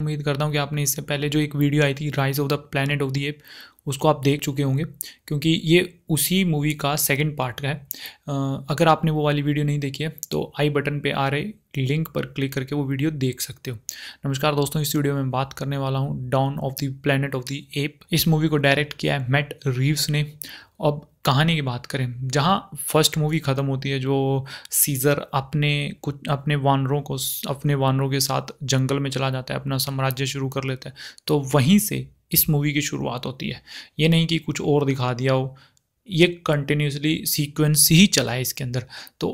उम्मीद करता हूँ कि आपने इससे पहले जो एक वीडियो आई थी rise of the planet of the ape उसको आप देख चुके होंगे क्योंकि ये उसी मूवी का सेकंड पार्ट का है अगर आपने वो वाली वीडियो नहीं देखी है तो आई बटन पे आ रहे लिंक पर क्लिक करके वो वीडियो देख सकते हो नमस्कार दोस्तों इस वीडियो में बात करने वाला हूँ dawn of the planet of the ape इस मूवी को डायरेक्ट किया है मैट रीव्स ने अब कहानी की बात करें जहाँ फर्स्ट मूवी ख़त्म होती है जो सीज़र अपने कुछ अपने वानरों को अपने वानरों के साथ जंगल में चला जाता है अपना साम्राज्य शुरू कर लेता है तो वहीं से इस मूवी की शुरुआत होती है ये नहीं कि कुछ और दिखा दिया हो ये कंटिन्यूसली सीक्वेंस ही चला है इसके अंदर तो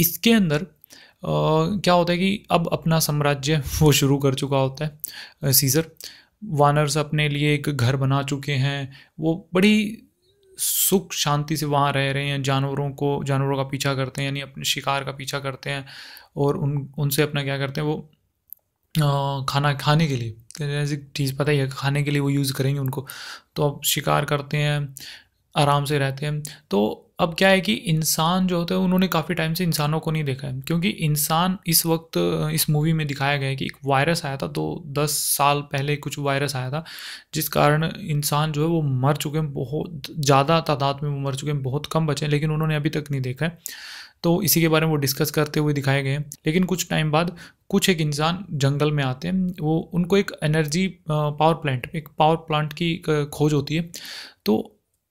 इसके अंदर आ, क्या होता है कि अब अपना साम्राज्य वो शुरू कर चुका होता है सीज़र वानर्स अपने लिए एक घर बना चुके हैं वो बड़ी सुख शांति से वहाँ रह रहे हैं जानवरों को जानवरों का पीछा करते हैं यानी अपने शिकार का पीछा करते हैं और उन उनसे अपना क्या करते हैं वो आ, खाना खाने के लिए चीज़ पता ही है खाने के लिए वो यूज़ करेंगे उनको तो अब शिकार करते हैं आराम से रहते हैं तो अब क्या है कि इंसान जो होते हैं उन्होंने काफ़ी टाइम से इंसानों को नहीं देखा है क्योंकि इंसान इस वक्त इस मूवी में दिखाया गया है कि एक वायरस आया था दो दस साल पहले कुछ वायरस आया था जिस कारण इंसान जो है वो मर चुके हैं बहुत ज़्यादा तादाद में वो मर चुके हैं बहुत कम बचे हैं लेकिन उन्होंने अभी तक नहीं देखा है तो इसी के बारे में वो डिस्कस करते हुए दिखाए गए हैं लेकिन कुछ टाइम बाद कुछ एक इंसान जंगल में आते हैं वो उनको एक एनर्जी पावर प्लांट एक पावर प्लांट की खोज होती है तो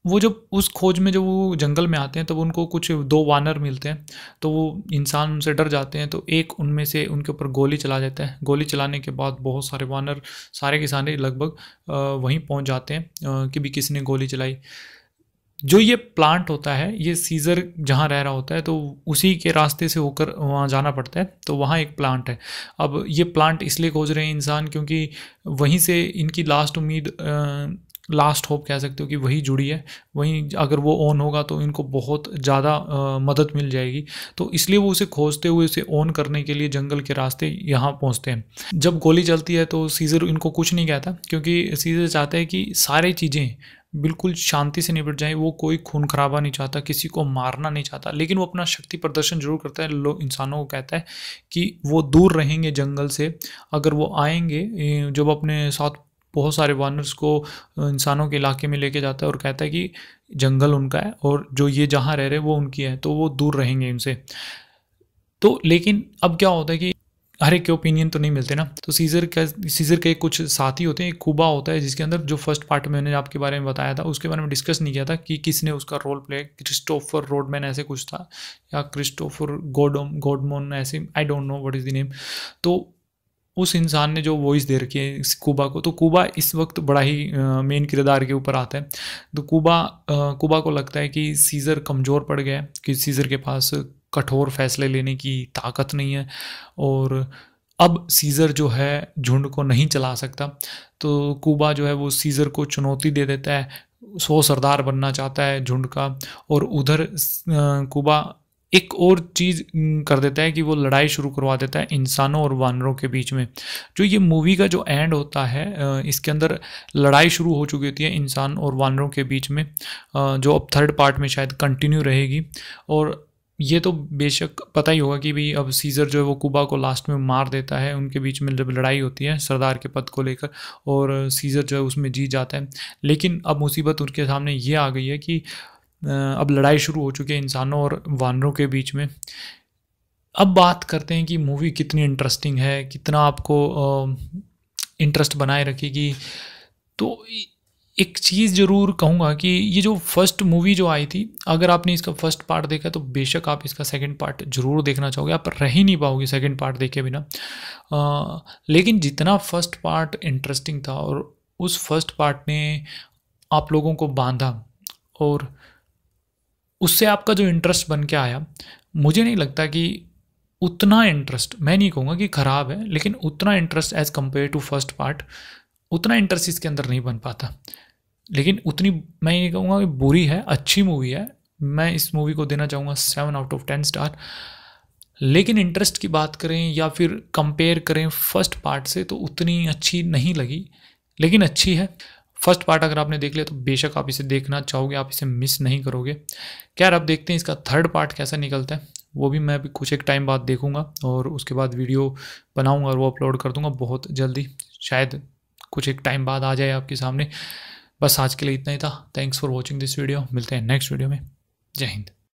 वो जब उस खोज में जब वो जंगल में आते हैं तब तो उनको कुछ दो वानर मिलते हैं तो वो इंसान उनसे डर जाते हैं तो एक उनमें से उनके ऊपर गोली चला जाता है गोली चलाने के बाद बहुत सारे वानर सारे के सारे लगभग वहीं पहुंच जाते हैं कि भी किसने गोली चलाई जो ये प्लांट होता है ये सीज़र जहाँ रह रहा होता है तो उसी के रास्ते से होकर वहाँ जाना पड़ता है तो वहाँ एक प्लांट है अब ये प्लांट इसलिए खोज रहे हैं इंसान क्योंकि वहीं से इनकी लास्ट उम्मीद लास्ट होप कह सकते हो कि वही जुड़ी है वहीं अगर वो ऑन होगा तो इनको बहुत ज़्यादा मदद मिल जाएगी तो इसलिए वो उसे खोजते हुए उसे ऑन करने के लिए जंगल के रास्ते यहाँ पहुँचते हैं जब गोली चलती है तो सीज़र इनको कुछ नहीं कहता क्योंकि सीज़र चाहता है कि सारे चीज़ें बिल्कुल शांति से निपट जाए वो कोई खून खराबा नहीं चाहता किसी को मारना नहीं चाहता लेकिन वो अपना शक्ति प्रदर्शन जरूर करता है लोग इंसानों को कहता है कि वो दूर रहेंगे जंगल से अगर वो आएंगे जब अपने साथ बहुत सारे वानर्स को इंसानों के इलाके में लेके जाता है और कहता है कि जंगल उनका है और जो ये जहाँ रह रहे वो उनकी है तो वो दूर रहेंगे उनसे तो लेकिन अब क्या होता है कि हर एक के ओपिनियन तो नहीं मिलते ना तो सीज़र का सीज़र के कुछ साथी होते हैं एक कुबा होता है जिसके अंदर जो फर्स्ट पार्ट में मैंने आपके बारे में बताया था उसके बारे में डिस्कस नहीं किया था कि किसने उसका रोल प्ले क्रिस्टोफर रोडमैन ऐसे कुछ था या क्रिस्टोफर गोडोम गोडमोन ऐसे I don't know what is the name तो उस इंसान ने जो वॉइस दे रखी है इस कुबा को तो कुबा इस वक्त बड़ा ही मेन किरदार के ऊपर आता है तो कुबा कूबा कुबा को लगता है कि सीज़र कमज़ोर पड़ गया है कि सीज़र के पास कठोर फैसले लेने की ताकत नहीं है और अब सीज़र जो है झुंड को नहीं चला सकता तो कूबा जो है वो सीज़र को चुनौती दे देता है सो सरदार बनना चाहता है झुंड का और उधर कूबा एक और चीज़ कर देता है कि वो लड़ाई शुरू करवा देता है इंसानों और वानरों के बीच में जो ये मूवी का जो एंड होता है इसके अंदर लड़ाई शुरू हो चुकी होती है इंसान और वानरों के बीच में जो अब थर्ड पार्ट में शायद कंटिन्यू रहेगी और ये तो बेशक पता ही होगा कि भाई अब सीज़र जो है वो कुबा को लास्ट में मार देता है उनके बीच में जब लड़ाई होती है सरदार के पद को लेकर और सीज़र जो है उसमें जीत जाता है लेकिन अब मुसीबत उनके सामने ये आ गई है कि अब लड़ाई शुरू हो चुकी है इंसानों और वानरों के बीच में अब बात करते हैं कि मूवी कितनी इंटरेस्टिंग है कितना आपको इंटरेस्ट बनाए रखेगी तो एक चीज़ ज़रूर कहूँगा कि ये जो फर्स्ट मूवी जो आई थी अगर आपने इसका फर्स्ट पार्ट देखा तो बेशक आप इसका सेकंड पार्ट ज़रूर देखना चाहोगे आप रह ही नहीं पाओगे सेकंड पार्ट देखे बिना लेकिन जितना फर्स्ट पार्ट इंटरेस्टिंग था और उस फर्स्ट पार्ट ने आप लोगों को बांधा और उससे आपका जो इंटरेस्ट बन के आया मुझे नहीं लगता कि उतना इंटरेस्ट मैं नहीं कहूँगा कि ख़राब है लेकिन उतना interest as compare to first part उतना इंटरेस्ट इसके अंदर नहीं बन पाता लेकिन उतनी मैं ये कहूँगा कि बुरी है अच्छी मूवी है मैं इस मूवी को देना चाहूँगा seven out of ten star लेकिन इंटरेस्ट की बात करें या फिर कंपेयर करें फर्स्ट पार्ट से तो उतनी अच्छी नहीं लगी लेकिन अच्छी है फर्स्ट पार्ट अगर आपने देख लिया तो बेशक आप इसे देखना चाहोगे आप इसे मिस नहीं करोगे क्या आप देखते हैं इसका थर्ड पार्ट कैसा निकलता है वो भी मैं अभी कुछ एक टाइम बाद देखूंगा और उसके बाद वीडियो बनाऊंगा और वो अपलोड कर दूंगा बहुत जल्दी शायद कुछ एक टाइम बाद आ जाए आपके सामने बस आज के लिए इतना ही था thanks for watching this video मिलते हैं नेक्स्ट वीडियो में जय हिंद